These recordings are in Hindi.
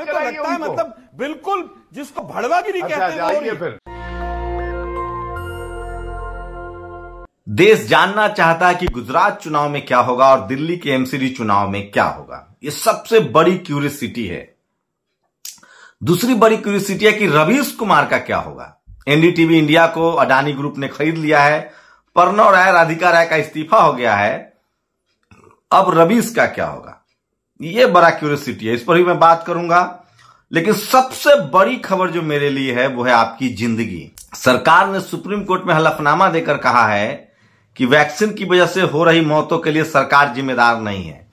तो लगता है मतलब बिल्कुल जिसको भड़वागिरी अच्छा, कहते हैं फिर देश जानना चाहता है कि गुजरात चुनाव में क्या होगा और दिल्ली के एमसीडी चुनाव में क्या होगा ये सबसे बड़ी क्यूरियसिटी है दूसरी बड़ी क्यूरियसिटी है कि रवीश कुमार का क्या होगा एनडीटीवी इंडिया को अडानी ग्रुप ने खरीद लिया है परनौ राय राधिका राय का इस्तीफा हो गया है अब रवीश का क्या होगा ये बड़ा क्यूरियोसिटी है इस पर भी मैं बात करूंगा लेकिन सबसे बड़ी खबर जो मेरे लिए है वो है आपकी जिंदगी सरकार ने सुप्रीम कोर्ट में हलफनामा देकर कहा है कि वैक्सीन की वजह से हो रही मौतों के लिए सरकार जिम्मेदार नहीं है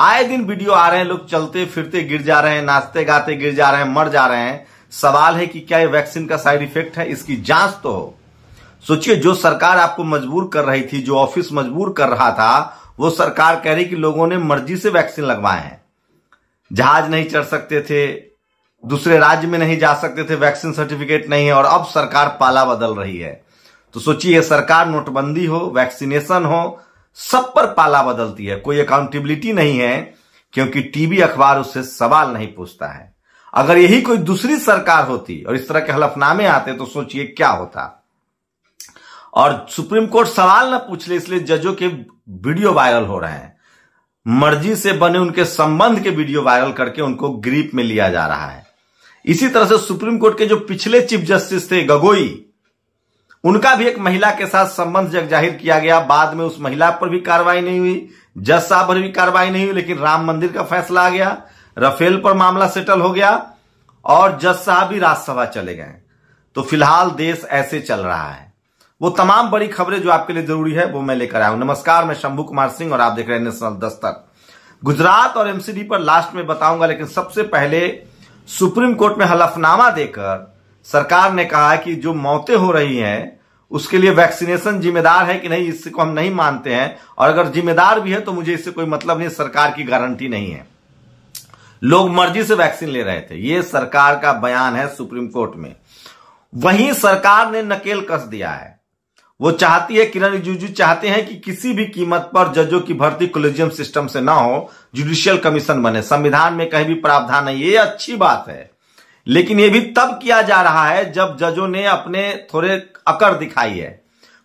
आए दिन वीडियो आ रहे हैं लोग चलते फिरते गिर जा रहे हैं नाचते गाते गिर जा रहे हैं मर जा रहे हैं सवाल है कि क्या ये वैक्सीन का साइड इफेक्ट है इसकी जांच तो हो सोचिए जो सरकार आपको मजबूर कर रही थी जो ऑफिस मजबूर कर रहा था वो सरकार कह रही कि लोगों ने मर्जी से वैक्सीन लगवाए हैं जहाज नहीं चढ़ सकते थे दूसरे राज्य में नहीं जा सकते थे वैक्सीन सर्टिफिकेट नहीं है और अब सरकार पाला बदल रही है तो सोचिए सरकार नोटबंदी हो वैक्सीनेशन हो सब पर पाला बदलती है कोई अकाउंटेबिलिटी नहीं है क्योंकि टीवी अखबार उससे सवाल नहीं पूछता है अगर यही कोई दूसरी सरकार होती और इस तरह के हलफनामे आते तो सोचिए क्या होता और सुप्रीम कोर्ट सवाल ना पूछ ले इसलिए जजों के वीडियो वायरल हो रहे हैं मर्जी से बने उनके संबंध के वीडियो वायरल करके उनको ग्रीप में लिया जा रहा है इसी तरह से सुप्रीम कोर्ट के जो पिछले चीफ जस्टिस थे गगोई उनका भी एक महिला के साथ संबंध जग जाहिर किया गया बाद में उस महिला पर भी कार्रवाई नहीं हुई जज साहब पर भी कार्रवाई नहीं हुई लेकिन राम मंदिर का फैसला आ गया रफेल पर मामला सेटल हो गया और जज साहब भी राज्यसभा चले गए तो फिलहाल देश ऐसे चल रहा है वो तमाम बड़ी खबरें जो आपके लिए जरूरी है वो मैं लेकर आया हूं नमस्कार मैं शंभू कुमार सिंह और आप देख रहे हैं नेशनल दस्तक गुजरात और एमसीडी पर लास्ट में बताऊंगा लेकिन सबसे पहले सुप्रीम कोर्ट में हलफनामा देकर सरकार ने कहा कि जो मौतें हो रही हैं उसके लिए वैक्सीनेशन जिम्मेदार है कि नहीं इसको हम नहीं मानते हैं और अगर जिम्मेदार भी है तो मुझे इससे कोई मतलब नहीं सरकार की गारंटी नहीं है लोग मर्जी से वैक्सीन ले रहे थे ये सरकार का बयान है सुप्रीम कोर्ट में वहीं सरकार ने नकेल कस दिया है वो चाहती है किरण रिजिजू चाहते हैं कि किसी भी कीमत पर जजों की भर्ती कोलेजियम सिस्टम से ना हो जुडिशियल कमीशन बने संविधान में कहीं भी प्रावधान है ये अच्छी बात है लेकिन ये भी तब किया जा रहा है जब जजों ने अपने थोड़े अकर दिखाई है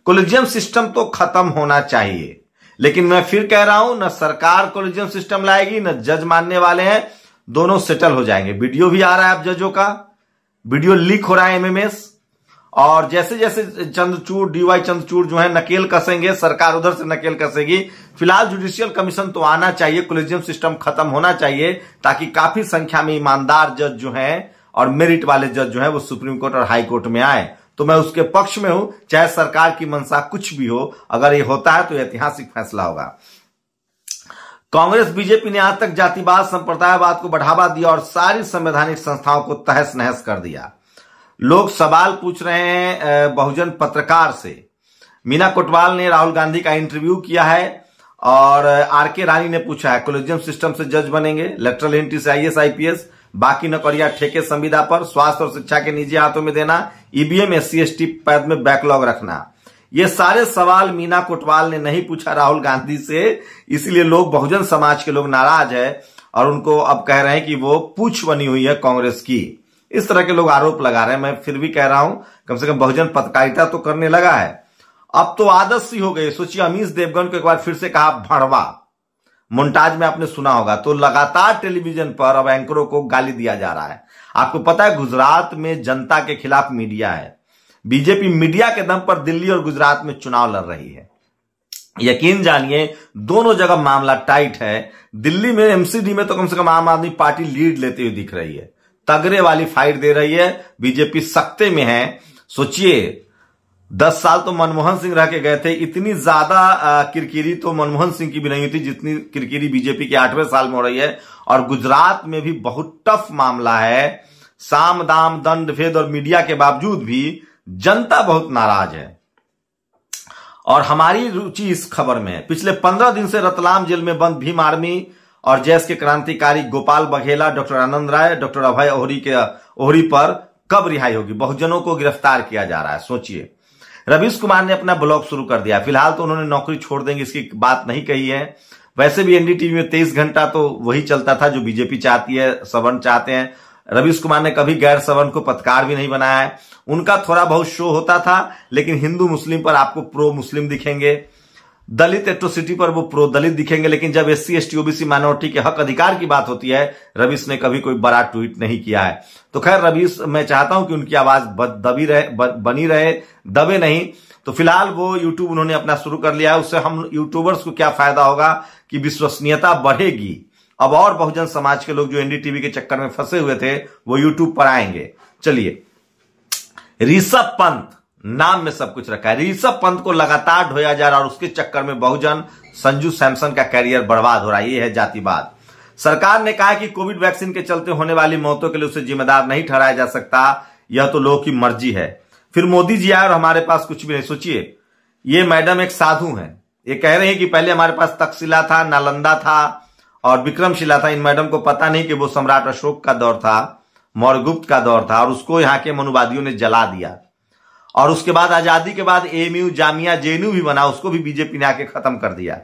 कोलेजियम सिस्टम तो खत्म होना चाहिए लेकिन मैं फिर कह रहा हूं न सरकार कोलेजियम सिस्टम लाएगी न जज मानने वाले हैं दोनों सेटल हो जाएंगे वीडियो भी आ रहा है अब जजों का वीडियो लीक हो रहा है एमएमएस और जैसे जैसे चंद्रचूड़ डीवाई चंद्रचूड़ जो है नकेल कसेंगे सरकार उधर से नकेल कसेगी फिलहाल जुडिशियल कमीशन तो आना चाहिए कोलिजियम सिस्टम खत्म होना चाहिए ताकि काफी संख्या में ईमानदार जज जो हैं और मेरिट वाले जज जो है वो सुप्रीम कोर्ट और हाई कोर्ट में आए तो मैं उसके पक्ष में हूं चाहे सरकार की मंशा कुछ भी हो अगर ये होता है तो ऐतिहासिक फैसला होगा कांग्रेस बीजेपी ने आज तक जातिवाद संप्रदायवाद को बढ़ावा दिया और सारी संवैधानिक संस्थाओं को तहस नहस कर दिया लोग सवाल पूछ रहे हैं बहुजन पत्रकार से मीना कोटवाल ने राहुल गांधी का इंटरव्यू किया है और आर के रानी ने पूछा है कोलोजियम सिस्टम से जज बनेंगे लेटरल एंट्री से आईएस आईपीएस बाकी नौकरिया ठेके संविदा पर स्वास्थ्य और शिक्षा के निजी हाथों में देना ईवीएम एस सी पद में बैकलॉग रखना ये सारे सवाल मीना कोटवाल ने नहीं पूछा राहुल गांधी से इसलिए लोग बहुजन समाज के लोग नाराज है और उनको अब कह रहे हैं कि वो पूछ बनी हुई है कांग्रेस की इस तरह के लोग आरोप लगा रहे हैं मैं फिर भी कह रहा हूं कम से कम बहुजन पत्रकारिता तो करने लगा है अब तो आदत सी हो गई सोचिए अमीश देवगन को एक बार फिर से कहा भड़वा मोन्टाज में आपने सुना होगा तो लगातार टेलीविजन पर अब एंकरों को गाली दिया जा रहा है आपको पता है गुजरात में जनता के खिलाफ मीडिया है बीजेपी मीडिया के दम पर दिल्ली और गुजरात में चुनाव लड़ रही है यकीन जानिए दोनों जगह मामला टाइट है दिल्ली में एमसीडी में तो कम से कम आम आदमी पार्टी लीड लेते हुए दिख रही है तगड़े वाली फाइट दे रही है बीजेपी सख्ते में है सोचिए दस साल तो मनमोहन सिंह रह के गए थे इतनी ज्यादा किरकिरी तो मनमोहन सिंह की भी नहीं थी जितनी किरकिरी बीजेपी के आठवें साल में हो रही है और गुजरात में भी बहुत टफ मामला है साम दाम दंड भेद और मीडिया के बावजूद भी जनता बहुत नाराज है और हमारी रुचि इस खबर में पिछले पंद्रह दिन से रतलाम जेल में बंद भीम आर्मी और जैस के क्रांतिकारी गोपाल बघेला डॉक्टर आनंद राय डॉक्टर अभय ओहरी के ओहरी पर कब रिहाई होगी बहुजनों को गिरफ्तार किया जा रहा है सोचिए रवीश कुमार ने अपना ब्लॉग शुरू कर दिया फिलहाल तो उन्होंने नौकरी छोड़ देंगे इसकी बात नहीं कही है वैसे भी एनडीटीवी में तेईस घंटा तो वही चलता था जो बीजेपी चाहती है सवर्ण चाहते हैं रवीश कुमार ने कभी गैर सवर्ण को पत्रकार भी नहीं बनाया है उनका थोड़ा बहुत शो होता था लेकिन हिंदू मुस्लिम पर आपको प्रो मुस्लिम दिखेंगे दलित एट्रोसिटी तो पर वो प्रो दलित दिखेंगे लेकिन जब S C S T OBC minority के हक अधिकार की बात होती है रवीश ने कभी कोई बड़ा ट्वीट नहीं किया है तो खैर रवीश मैं चाहता हूं कि उनकी आवाज दबी रहे बनी रहे दबे नहीं तो फिलहाल वो यूट्यूब उन्होंने अपना शुरू कर लिया है उससे हम यूट्यूबर्स को क्या फायदा होगा कि विश्वसनीयता बढ़ेगी अब और बहुजन समाज के लोग जो एनडीटीवी के चक्कर में फंसे हुए थे वो यूट्यूब पर आएंगे चलिए ऋषभ पंत नाम में सब कुछ रखा है ऋषभ पंत को लगातार ढोया जा रहा है और उसके चक्कर में बहुजन संजू सैमसन का कैरियर बर्बाद हो रहा है ये है जातिवाद सरकार ने कहा कि कोविड वैक्सीन के चलते होने वाली मौतों के लिए उसे जिम्मेदार नहीं ठहराया जा सकता यह तो लोगों की मर्जी है फिर मोदी जी आए और हमारे पास कुछ भी नहीं सोचिए ये मैडम एक साधु हैं ये कह रहे हैं कि पहले हमारे पास तकशिला था नालंदा था और विक्रमशिला था इन मैडम को पता नहीं कि वो सम्राट अशोक का दौर था मौर्यगुप्त का दौर था और उसको यहाँ के मनुवादियों ने जला दिया और उसके बाद आजादी के बाद एमयू जामिया जेएनयू भी बना उसको भी बीजेपी ने आके खत्म कर दिया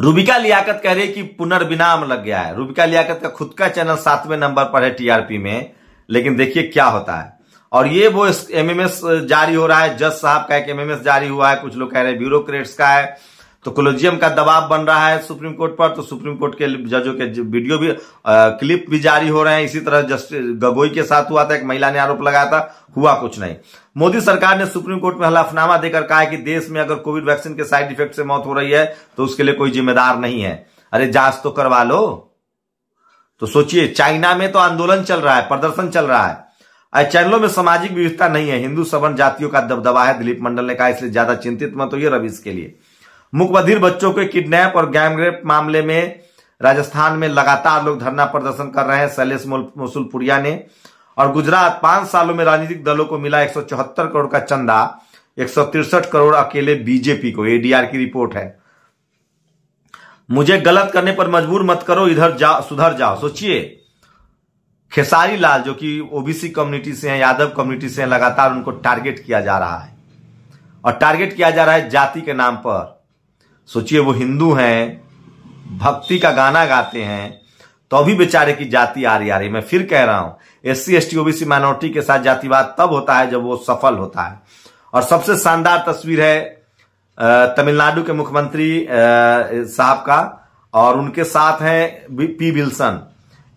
रूबिका लियाकत कह रही कि पुनर्विनाम लग गया है रूबिका लियाकत का खुद का चैनल सातवें नंबर पर है टीआरपी में लेकिन देखिए क्या होता है और ये वो एमएमएस जारी हो रहा है जज साहब का एक एमएमएस जारी हुआ है कुछ लोग कह रहे हैं ब्यूरोक्रेट्स का है तो कोलोजियम का दबाव बन रहा है सुप्रीम कोर्ट पर तो सुप्रीम कोर्ट के जजों के वीडियो भी आ, क्लिप भी जारी हो रहे हैं इसी तरह जस्टिस गगोई के साथ हुआ था एक महिला ने आरोप लगाया था हुआ कुछ नहीं मोदी सरकार ने सुप्रीम कोर्ट में हलफनामा देकर कहा है कि देश में अगर कोविड वैक्सीन के साइड इफेक्ट से मौत हो रही है तो उसके लिए कोई जिम्मेदार नहीं है अरे जांच तो करवा लो तो सोचिए चाइना में तो आंदोलन चल रहा है प्रदर्शन चल रहा है चैनलों में सामाजिक विविधता नहीं है हिंदू सवर्ण जातियों का दबदबा है दिलीप मंडल ने कहा इसलिए ज्यादा चिंतित मत होइए रवीश के लिए मुकबधिर बच्चों के किडनैप और गैंगरेप मामले में राजस्थान में लगातार लोग धरना प्रदर्शन कर रहे हैं शैलेश मसूलपुरिया ने और गुजरात पांच सालों में राजनीतिक दलों को मिला एक करोड़ का चंदा एक करोड़ अकेले बीजेपी को एडीआर की रिपोर्ट है मुझे गलत करने पर मजबूर मत करो इधर जाओ सुधर जाओ सोचिए खेसारी लाल जो कि ओबीसी कम्युनिटी से हैं यादव कम्युनिटी से हैं लगातार उनको टारगेट किया जा रहा है और टारगेट किया जा रहा है जाति के नाम पर सोचिए वो हिंदू हैं भक्ति का गाना गाते हैं तो भी बेचारे की जाति आ रही आ रही मैं फिर कह रहा हूं S C S T OBC minority के साथ जातिवाद तब होता है जब वो सफल होता है और सबसे शानदार तस्वीर है तमिलनाडु के मुख्यमंत्री साहब का और उनके साथ हैं पी विल्सन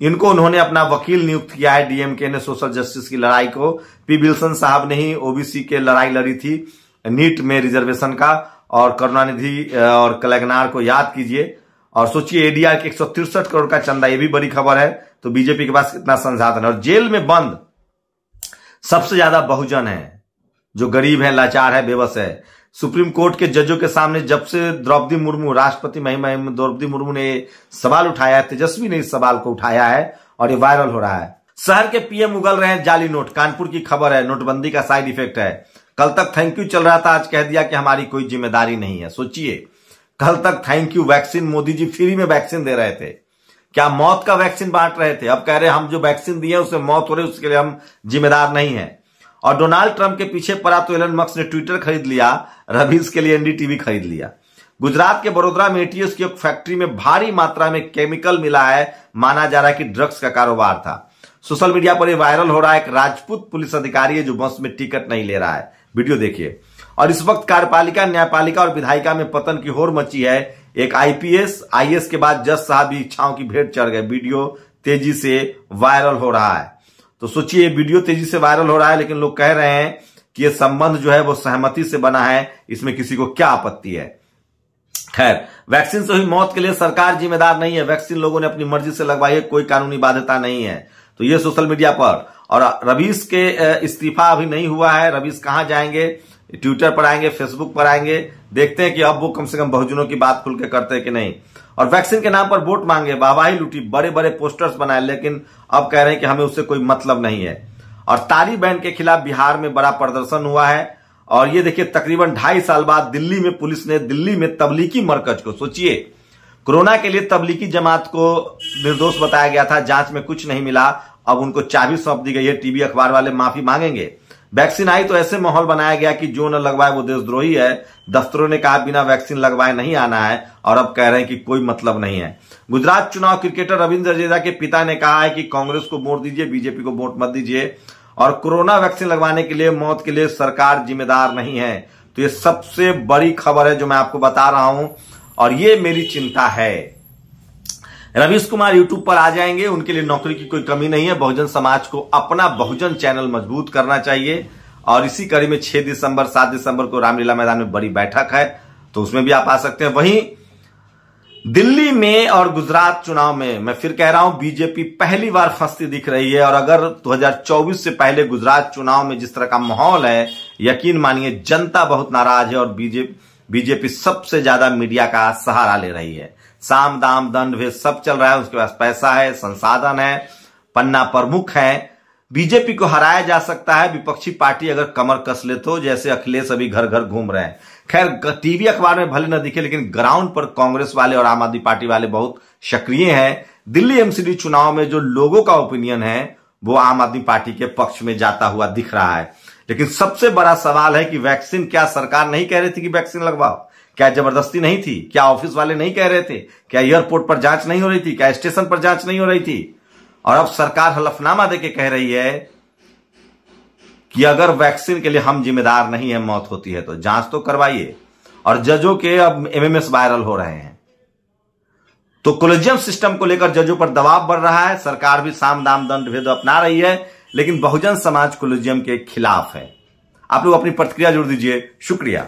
इनको उन्होंने अपना वकील नियुक्त किया है डीएमके ने सोशल जस्टिस की लड़ाई को पी विल्सन साहब ने ही ओबीसी के लड़ाई लड़ी थी नीट में रिजर्वेशन का और करुणानिधि और कलगनार को याद कीजिए और सोचिए एडीआर के एक करोड़ का चंदा ये भी बड़ी खबर है तो बीजेपी के पास कितना संसाधन और जेल में बंद सबसे ज्यादा बहुजन है जो गरीब है लाचार है बेबस है सुप्रीम कोर्ट के जजों के सामने जब से द्रौपदी मुर्मू राष्ट्रपति महिमा द्रौपदी मुर्मू ने सवाल उठाया है तेजस्वी ने इस सवाल को उठाया है और ये वायरल हो रहा है शहर के पीएम उगल रहे हैं जाली नोट कानपुर की खबर है नोटबंदी का साइड इफेक्ट है कल तक थैंक यू चल रहा था आज कह दिया कि हमारी कोई जिम्मेदारी नहीं है सोचिए कल तक thank you vaccine Modi ji free में वैक्सीन दे रहे थे क्या मौत का वैक्सीन बांट रहे थे अब कह रहे हम जो वैक्सीन दिए उससे मौत हो रही उसके लिए हम जिम्मेदार नहीं है और डोनाल्ड ट्रंप के पीछे पड़ा तो एलन मक्स ने ट्विटर खरीद लिया रबीज के लिए एनडीटीवी खरीद लिया गुजरात के बड़ोदरा में एटीएस की एक फैक्ट्री में भारी मात्रा में केमिकल मिला है माना जा रहा है कि ड्रग्स का कारोबार था सोशल मीडिया पर यह वायरल हो रहा है एक राजपूत पुलिस अधिकारी है जो बस में टिकट नहीं ले रहा है वीडियो देखिए और इस वक्त कार्यपालिका न्यायपालिका और विधायिका में पतन की होर मची है एक आईपीएस आईएस के बाद जज साहब इच्छाओं की भेंट चढ़ गए वीडियो तेजी से वायरल हो रहा है तो सोचिए वीडियो तेजी से वायरल हो रहा है लेकिन लोग कह रहे हैं कि यह संबंध जो है वो सहमति से बना है इसमें किसी को क्या आपत्ति है खैर वैक्सीन से हुई मौत के लिए सरकार जिम्मेदार नहीं है वैक्सीन लोगों ने अपनी मर्जी से लगवाई है कोई कानूनी बाध्यता नहीं है तो ये सोशल मीडिया पर और रवीश के इस्तीफा अभी नहीं हुआ है रवीश कहाँ जाएंगे ट्विटर पर आएंगे फेसबुक पर आएंगे देखते हैं कि अब वो कम से कम बहुजनों की बात खुल के करते हैं कि नहीं और वैक्सीन के नाम पर वोट मांगे वाहवाही लूटी बड़े बड़े पोस्टर्स बनाए लेकिन अब कह रहे हैं कि हमें उससे कोई मतलब नहीं है और तारी बहन के खिलाफ बिहार में बड़ा प्रदर्शन हुआ है और ये देखिए तकरीबन ढाई साल बाद दिल्ली में पुलिस ने दिल्ली में तबलीकी मरकज को सोचिए कोरोना के लिए तबलीकी जमात को निर्दोष बताया गया था जांच में कुछ नहीं मिला अब उनको चाबी सौंप दी गई है टीवी अखबार वाले माफी मांगेंगे वैक्सीन आई तो ऐसे माहौल बनाया गया कि जो न लगवाए वो देशद्रोही है दफ्तरों ने कहा बिना वैक्सीन लगवाए नहीं आना है और अब कह रहे हैं कि कोई मतलब नहीं है गुजरात चुनाव क्रिकेटर रविंद्र जडेजा के पिता ने कहा है कि कांग्रेस को वोट दीजिए बीजेपी को वोट मत दीजिए और कोरोना वैक्सीन लगवाने के लिए मौत के लिए सरकार जिम्मेदार नहीं है तो ये सबसे बड़ी खबर है जो मैं आपको बता रहा हूं और ये मेरी चिंता है रवीश कुमार यूट्यूब पर आ जाएंगे उनके लिए नौकरी की कोई कमी नहीं है बहुजन समाज को अपना बहुजन चैनल मजबूत करना चाहिए और इसी कड़ी में 6 दिसंबर 7 दिसंबर को रामलीला मैदान में बड़ी बैठक है तो उसमें भी आप आ सकते हैं वहीं दिल्ली में और गुजरात चुनाव में मैं फिर कह रहा हूं बीजेपी पहली बार फंसती दिख रही है और अगर 2024 से पहले गुजरात चुनाव में जिस तरह का माहौल है यकीन मानिए जनता बहुत नाराज है और बीजेपी बीजेपी सबसे ज्यादा मीडिया का सहारा ले रही है साम दाम दंड भेद सब चल रहा है उसके पास पैसा है संसाधन है पन्ना प्रमुख है बीजेपी को हराया जा सकता है विपक्षी पार्टी अगर कमर कस ले तो जैसे अखिलेश अभी घर घर घूम रहे हैं खैर टीवी अखबार में भले न दिखे लेकिन ग्राउंड पर कांग्रेस वाले और आम आदमी पार्टी वाले बहुत सक्रिय हैं दिल्ली एमसीडी चुनाव में जो लोगों का ओपिनियन है वो आम आदमी पार्टी के पक्ष में जाता हुआ दिख रहा है लेकिन सबसे बड़ा सवाल है कि वैक्सीन क्या सरकार नहीं कह रही थी कि वैक्सीन लगवाओ क्या जबरदस्ती नहीं थी क्या ऑफिस वाले नहीं कह रहे थे क्या एयरपोर्ट पर जांच नहीं हो रही थी क्या स्टेशन पर जांच नहीं हो रही थी और अब सरकार हलफनामा देके कह रही है कि अगर वैक्सीन के लिए हम जिम्मेदार नहीं है मौत होती है तो जांच तो करवाइए और जजों के अब एमएमएस वायरल हो रहे हैं तो कोलेजियम सिस्टम को लेकर जजों पर दबाव बढ़ रहा है सरकार भी साम दाम दंड भेद अपना रही है लेकिन बहुजन समाज कोलेजियम के खिलाफ है आप लोग अपनी प्रतिक्रिया जोड़ दीजिए शुक्रिया